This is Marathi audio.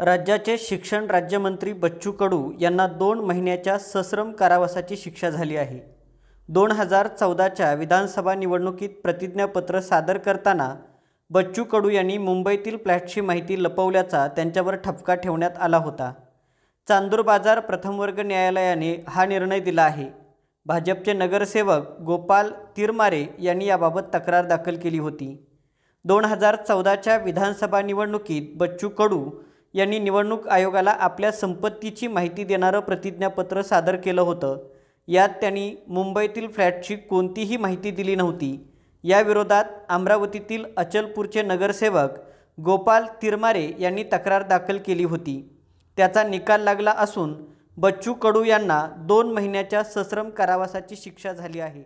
राज्याचे शिक्षण राज्यमंत्री बच्चू कडू यांना दोन महिन्याच्या सश्रम कारावासाची शिक्षा झाली आहे दोन हजार चौदाच्या विधानसभा निवडणुकीत प्रतिज्ञापत्र सादर करताना बच्चू कडू यांनी मुंबईतील फ्लॅटची माहिती लपवल्याचा त्यांच्यावर ठपका ठेवण्यात आला होता चांदूर बाजार प्रथमवर्ग न्यायालयाने हा निर्णय दिला आहे भाजपचे नगरसेवक गोपाल तिरमारे यांनी याबाबत तक्रार दाखल केली होती दोन हजार चौदाच्या विधानसभा निवडणुकीत बच्चू कडू यांनी निवडणूक आयोगाला आपल्या संपत्तीची माहिती देणारं प्रतिज्ञापत्र सादर केलं होतं यात त्यांनी मुंबईतील फ्लॅटची कोणतीही माहिती दिली नव्हती याविरोधात अमरावतीतील अचलपूरचे नगरसेवक गोपाल तिरमारे यांनी तक्रार दाखल केली होती त्याचा निकाल लागला असून बच्चू कडू यांना दोन महिन्याच्या सश्रम कारावासाची शिक्षा झाली आहे